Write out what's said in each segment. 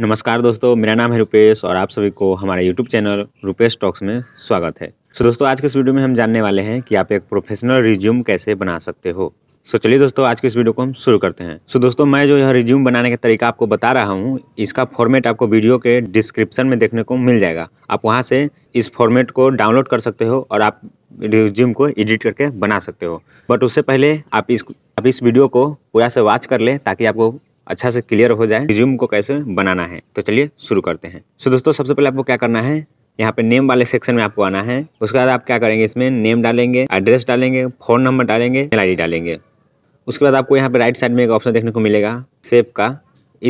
नमस्कार दोस्तों मेरा नाम है रुपेश और आप सभी को हमारे यूट्यूब चैनल रुपेश टॉक्स में स्वागत है सो so दोस्तों आज के इस वीडियो में हम जानने वाले हैं कि आप एक प्रोफेशनल रिज्यूम कैसे बना सकते हो सो so चलिए दोस्तों आज के इस वीडियो को हम शुरू करते हैं सो so दोस्तों मैं जो यह रिज्यूम बनाने का तरीका आपको बता रहा हूँ इसका फॉर्मेट आपको वीडियो के डिस्क्रिप्शन में देखने को मिल जाएगा आप वहाँ से इस फॉर्मेट को डाउनलोड कर सकते हो और आप रिज्यूम को एडिट करके बना सकते हो बट उससे पहले आप इस आप इस वीडियो को पूरा से वॉच कर लें ताकि आपको अच्छा से क्लियर हो जाए रिज्यूम को कैसे बनाना है तो चलिए शुरू करते हैं सो दोस्तों सबसे पहले आपको क्या करना है यहाँ पे नेम वाले सेक्शन में आपको आना है उसके बाद आप क्या करेंगे इसमें नेम डालेंगे एड्रेस डालेंगे फ़ोन नंबर डालेंगे मेल आई डालेंगे उसके बाद आपको यहाँ पे राइट साइड में एक ऑप्शन देखने को मिलेगा सेप का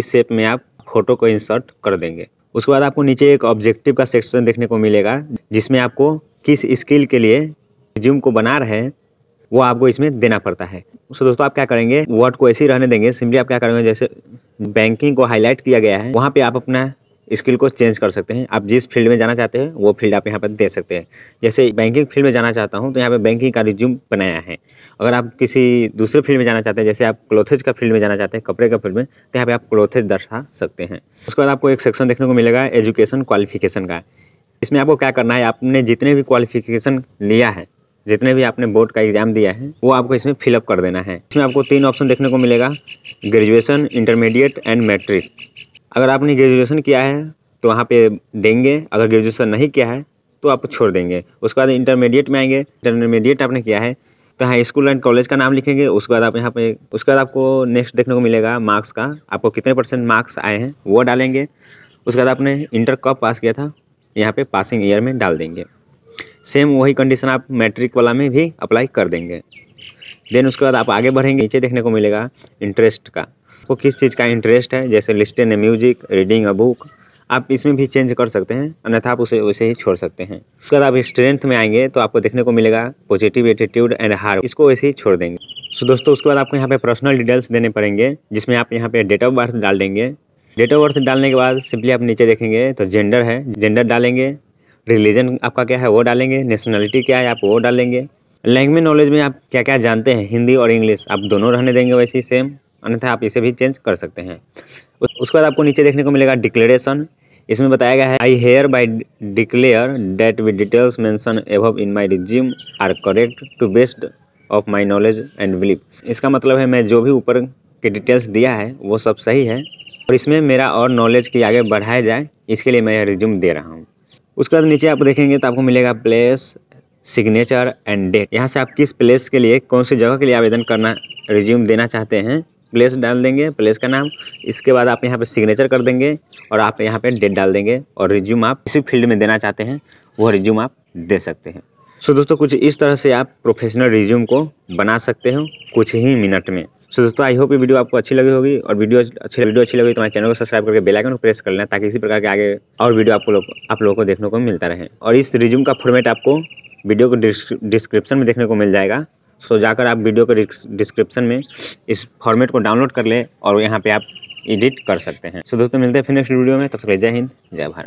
इस सेप में आप फोटो को इंसर्ट कर देंगे उसके बाद आपको नीचे एक ऑब्जेक्टिव का सेक्शन देखने को मिलेगा जिसमें आपको किस स्किल के लिए रिज्यूम को बना रहे हैं वो आपको इसमें देना पड़ता है सो दोस्तों आप क्या करेंगे वर्ड को ऐसे ही रहने देंगे सिंपली आप क्या करेंगे जैसे बैंकिंग को हाईलाइट किया गया है वहाँ पे आप अपना स्किल को चेंज कर सकते हैं आप जिस फील्ड में जाना चाहते हैं वो फील्ड आप यहाँ पर दे सकते हैं जैसे बैंकिंग फील्ड में जाना चाहता हूँ तो यहाँ पे बैंकिंग का रिज्यूम बनाया है अगर आप किसी दूसरे फील्ड में जाना चाहते हैं जैसे आप क्लोथेज का फील्ड में जाना चाहते हैं कपड़े का फील्ड में तो यहाँ पर आप क्लोथेज दर्शा सकते हैं उसके बाद आपको एक सेक्शन देखने को मिलेगा एजुकेशन क्वालिफिकेशन का इसमें आपको क्या करना है आपने जितने भी क्वालिफिकेशन लिया है जितने भी आपने बोर्ड का एग्ज़ाम दिया है वो आपको इसमें फिलअप कर देना है इसमें आपको तीन ऑप्शन देखने को मिलेगा ग्रेजुएशन इंटरमीडिएट एंड मैट्रिक अगर आपने ग्रेजुएशन किया है तो वहाँ पे देंगे अगर ग्रेजुएशन नहीं किया है तो आप छोड़ देंगे उसके बाद इंटरमीडिएट में आएंगे इंटरमीडिएट आपने किया है तो यहाँ स्कूल एंड कॉलेज का नाम लिखेंगे उसके बाद आप यहाँ पे उसके बाद आपको नेक्स्ट देखने को मिलेगा मार्क्स का आपको कितने परसेंट मार्क्स आए हैं वो डालेंगे उसके बाद आपने इंटर कब पास किया था यहाँ पर पासिंग ईयर में डाल देंगे सेम वही कंडीशन आप मैट्रिक वाला में भी अप्लाई कर देंगे देन उसके बाद आप आगे बढ़ेंगे नीचे देखने को मिलेगा इंटरेस्ट का आपको किस चीज़ का इंटरेस्ट है जैसे listen a music reading a book आप इसमें भी चेंज कर सकते हैं अन्यथा आप उसे वैसे ही छोड़ सकते हैं उसके बाद आप स्ट्रेंथ में आएंगे तो आपको देखने को मिलेगा पॉजिटिव एटीट्यूड एंड हार इसको वैसे ही छोड़ देंगे सो दोस्तों उसके बाद आपको यहाँ पे पर्सनल डिटेल्स देने पड़ेंगे जिसमें आप यहाँ पे डेट ऑफ बर्थ डाल देंगे डेट ऑफ बर्थ डालने के बाद सिंपली आप नीचे देखेंगे तो जेंडर है जेंडर डालेंगे रिलीजन आपका क्या है वो डालेंगे नेशनलिटी क्या है आप वो डालेंगे लैंग्वेज नॉलेज में आप क्या क्या जानते हैं हिंदी और इंग्लिश आप दोनों रहने देंगे वैसे ही सेम अन्यथा आप इसे भी चेंज कर सकते हैं उसके बाद आपको नीचे देखने को मिलेगा डिक्लेरेशन इसमें बताया गया है I hereby declare that with details mentioned above in my resume are correct to best of my knowledge and believe इसका मतलब है मैं जो भी ऊपर के डिटेल्स दिया है वो सब सही है और इसमें मेरा और नॉलेज की आगे बढ़ाया जाए इसके लिए मैं यह रिज्यूम दे रहा हूँ उसके बाद नीचे आप देखेंगे तो आपको मिलेगा प्लेस सिग्नेचर एंड डेट यहाँ से आप किस प्लेस के लिए कौन सी जगह के लिए आवेदन करना रिज्यूम देना चाहते हैं प्लेस डाल देंगे प्लेस का नाम इसके बाद आप यहाँ पे सिग्नेचर कर देंगे और आप यहाँ पे डेट डाल देंगे और रिज्यूम आप इसी फील्ड में देना चाहते हैं वो रिज्यूम आप दे सकते हैं सो so, दोस्तों कुछ इस तरह से आप प्रोफेशनल रिज्यूम को बना सकते हो कुछ ही मिनट में सो so, दोस्तों आई होप ये वीडियो आपको अच्छी लगी होगी और वीडियो अच्छी वीडियो अच्छी लगी तो हमारे चैनल को सब्सक्राइब करके बेल आइकन को प्रेस कर लेना ताकि इसी प्रकार के आगे और वीडियो आपको लोग, आप लोगों को देखने को मिलता रहे और इस रिज्यूम का फॉर्मेट आपको वीडियो को डिस्क्रिप्शन में देखने को मिल जाएगा सो जाकर आप वीडियो के डिस्क्रिप्शन में इस फॉर्मेट को डाउनलोड कर ले और यहाँ पर आप एडिट कर सकते हैं सो दोस्तों मिलते हैं फिर नेक्स्ट वीडियो में तब तक जय हिंद जय भारत